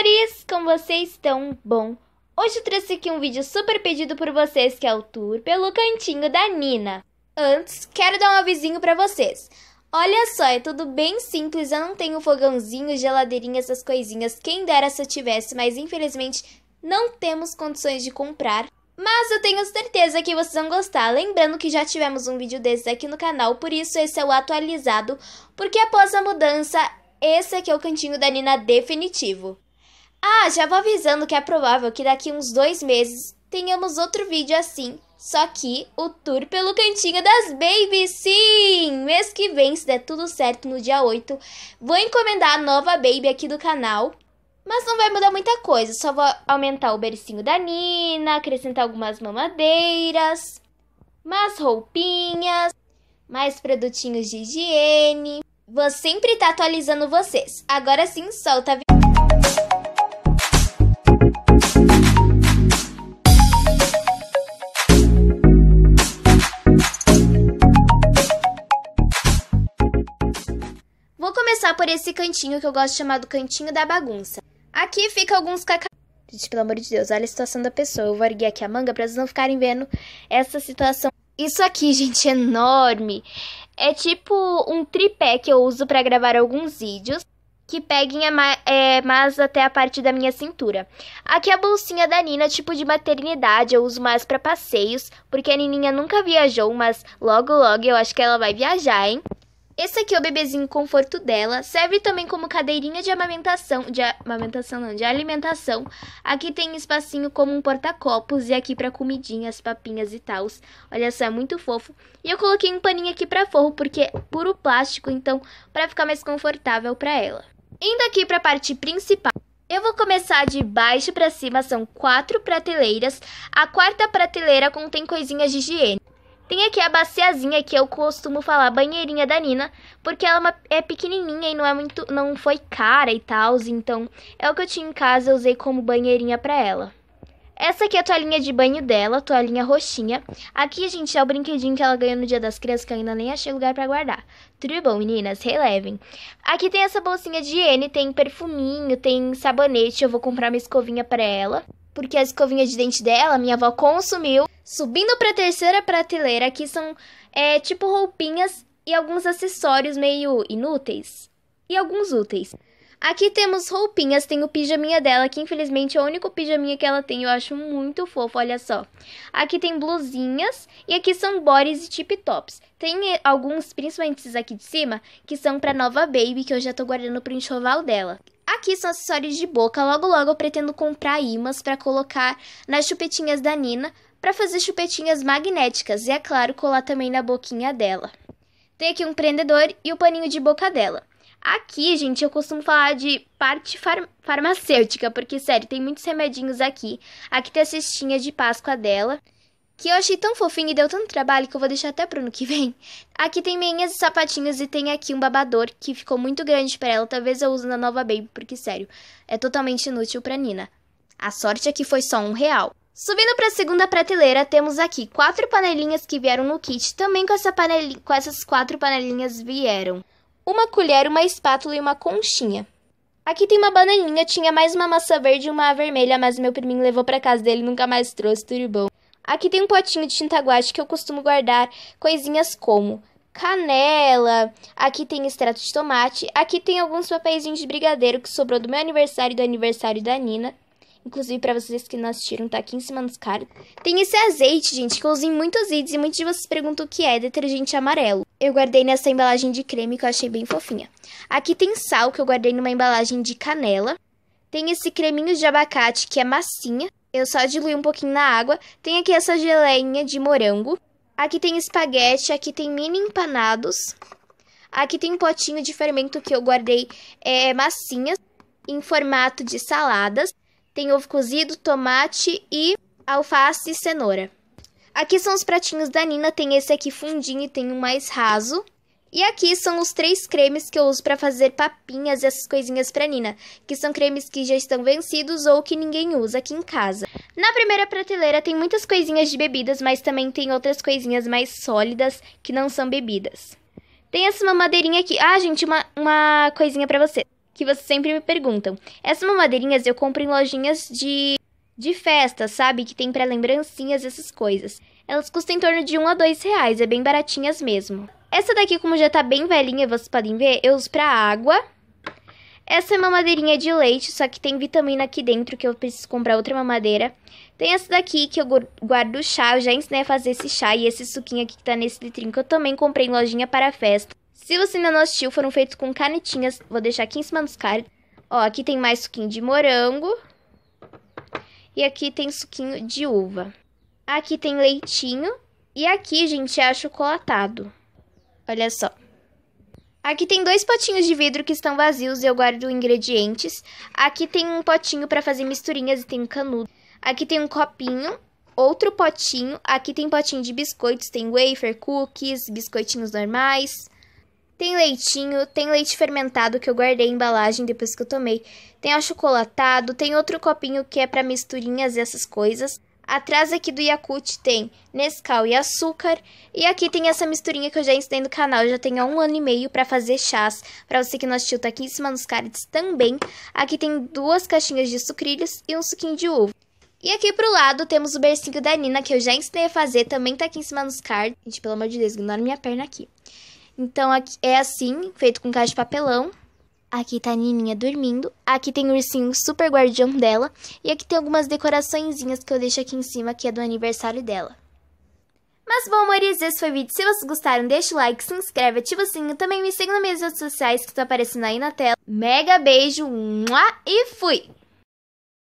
amores, como vocês estão? Bom, hoje eu trouxe aqui um vídeo super pedido por vocês, que é o tour pelo cantinho da Nina. Antes, quero dar um avisinho para vocês. Olha só, é tudo bem simples, eu não tenho fogãozinho, geladeirinha, essas coisinhas. Quem dera se eu tivesse, mas infelizmente não temos condições de comprar. Mas eu tenho certeza que vocês vão gostar, lembrando que já tivemos um vídeo desse aqui no canal, por isso esse é o atualizado, porque após a mudança, esse aqui é o cantinho da Nina definitivo. Ah, já vou avisando que é provável que daqui uns dois meses tenhamos outro vídeo assim. Só que o tour pelo cantinho das babies, sim! Mês que vem, se der tudo certo no dia 8, vou encomendar a nova baby aqui do canal. Mas não vai mudar muita coisa, só vou aumentar o bercinho da Nina, acrescentar algumas mamadeiras, mais roupinhas, mais produtinhos de higiene. Vou sempre estar tá atualizando vocês. Agora sim, solta a por esse cantinho que eu gosto de chamar do cantinho da bagunça. Aqui fica alguns cacau. Gente, pelo amor de Deus, olha a situação da pessoa. Eu vou erguer aqui a manga para vocês não ficarem vendo essa situação. Isso aqui, gente, é enorme. É tipo um tripé que eu uso para gravar alguns vídeos que peguem a ma é, mais até a parte da minha cintura. Aqui a bolsinha da Nina, tipo de maternidade, eu uso mais para passeios, porque a Nininha nunca viajou, mas logo logo eu acho que ela vai viajar, hein? Esse aqui é o bebezinho conforto dela. Serve também como cadeirinha de amamentação, de amamentação não, de alimentação. Aqui tem espacinho como um porta-copos e aqui para comidinhas, papinhas e tals. Olha só, é muito fofo. E eu coloquei um paninho aqui para forro porque é puro plástico, então para ficar mais confortável para ela. Indo aqui para a parte principal. Eu vou começar de baixo para cima, são quatro prateleiras. A quarta prateleira contém coisinhas de higiene. Tem aqui a baciazinha que eu costumo falar banheirinha da Nina, porque ela é, é, pequenininha e não é muito, não foi cara e tal, então é o que eu tinha em casa, eu usei como banheirinha para ela. Essa aqui é a toalhinha de banho dela, toalhinha roxinha. Aqui, gente, é o brinquedinho que ela ganhou no Dia das Crianças, que eu ainda nem achei lugar para guardar. Tudo bom, meninas? Relevem. Aqui tem essa bolsinha de higiene, tem perfuminho, tem sabonete. Eu vou comprar uma escovinha para ela, porque a escovinha de dente dela, minha avó consumiu. Subindo para a terceira prateleira, aqui são é, tipo roupinhas e alguns acessórios meio inúteis e alguns úteis. Aqui temos roupinhas, tem o pijaminha dela, que infelizmente é o único pijaminha que ela tem, eu acho muito fofo, olha só. Aqui tem blusinhas e aqui são bodies e tip tops. Tem eh, alguns, principalmente esses aqui de cima, que são para nova baby, que eu já tô guardando pro enxoval dela. Aqui são acessórios de boca, logo logo eu pretendo comprar imãs para colocar nas chupetinhas da Nina, para fazer chupetinhas magnéticas e, é claro, colar também na boquinha dela. Tem aqui um prendedor e o um paninho de boca dela. Aqui, gente, eu costumo falar de parte far farmacêutica, porque, sério, tem muitos remedinhos aqui. Aqui tem a cestinha de Páscoa dela, que eu achei tão fofinho e deu tanto trabalho que eu vou deixar até pro ano que vem. Aqui tem meinhas e sapatinhos e tem aqui um babador, que ficou muito grande para ela. Talvez eu use na nova Baby, porque, sério, é totalmente inútil pra Nina. A sorte aqui é foi só um real. Subindo para a segunda prateleira, temos aqui quatro panelinhas que vieram no kit. Também com, essa com essas quatro panelinhas vieram uma colher, uma espátula e uma conchinha. Aqui tem uma bananinha, tinha mais uma maçã verde e uma vermelha, mas meu priminho levou para casa dele nunca mais trouxe, tudo bom. Aqui tem um potinho de tinta guache que eu costumo guardar coisinhas como canela, aqui tem extrato de tomate, aqui tem alguns papéis de brigadeiro que sobrou do meu aniversário e do aniversário da Nina. Inclusive, para vocês que não assistiram, tá aqui em cima nos cards. Tem esse azeite, gente, que eu usei em muitos vídeos e muitos de vocês perguntam o que é, detergente amarelo. Eu guardei nessa embalagem de creme que eu achei bem fofinha. Aqui tem sal, que eu guardei numa embalagem de canela. Tem esse creminho de abacate, que é massinha. Eu só diluí um pouquinho na água. Tem aqui essa geleinha de morango. Aqui tem espaguete, aqui tem mini empanados. Aqui tem um potinho de fermento que eu guardei é, massinhas em formato de saladas. Tem ovo cozido, tomate e alface e cenoura. Aqui são os pratinhos da Nina, tem esse aqui fundinho e tem um mais raso. E aqui são os três cremes que eu uso para fazer papinhas e essas coisinhas para Nina, que são cremes que já estão vencidos ou que ninguém usa aqui em casa. Na primeira prateleira tem muitas coisinhas de bebidas, mas também tem outras coisinhas mais sólidas que não são bebidas. Tem essa mamadeirinha aqui. Ah, gente, uma, uma coisinha para você que vocês sempre me perguntam. Essas mamadeirinhas eu compro em lojinhas de, de festa, sabe? Que tem para lembrancinhas essas coisas. Elas custam em torno de 1 a 2 reais, é bem baratinhas mesmo. Essa daqui, como já tá bem velhinha, vocês podem ver, eu uso pra água. Essa é mamadeirinha de leite, só que tem vitamina aqui dentro que eu preciso comprar outra mamadeira. Tem essa daqui que eu guardo chá, eu já ensinei a fazer esse chá e esse suquinho aqui que tá nesse litrinho que eu também comprei em lojinha para festa. Se você ainda não assistiu, foram feitos com canetinhas. Vou deixar aqui em cima dos cards. Ó, aqui tem mais suquinho de morango. E aqui tem suquinho de uva. Aqui tem leitinho. E aqui, gente, é achocolatado. Olha só. Aqui tem dois potinhos de vidro que estão vazios e eu guardo ingredientes. Aqui tem um potinho para fazer misturinhas e tem um canudo. Aqui tem um copinho, outro potinho. Aqui tem potinho de biscoitos, tem wafer, cookies, biscoitinhos normais. Tem leitinho, tem leite fermentado que eu guardei a embalagem depois que eu tomei. Tem achocolatado, tem outro copinho que é para misturinhas e essas coisas. Atrás aqui do Yakut tem Nescau e açúcar. E aqui tem essa misturinha que eu já ensinei no canal. já tenho há um ano e meio para fazer chás. Para você que não assistiu, tá aqui em cima nos cards também. Aqui tem duas caixinhas de sucrilhos e um suquinho de uva. E aqui pro lado temos o bercinho da Nina, que eu já ensinei a fazer, também tá aqui em cima nos cards. Gente, pelo amor de Deus, ignora minha perna aqui. Então aqui é assim, feito com caixa de papelão. Aqui tá a Nininha dormindo. Aqui tem o ursinho super guardião dela. E aqui tem algumas decoraçõezinhas que eu deixo aqui em cima, que é do aniversário dela. Mas bom, amores, esse foi o vídeo. Se vocês gostaram, deixa o like, se inscreve, ativa o sininho. Também me siga nas minhas redes sociais que estão aparecendo aí na tela. Mega beijo, mua, e fui!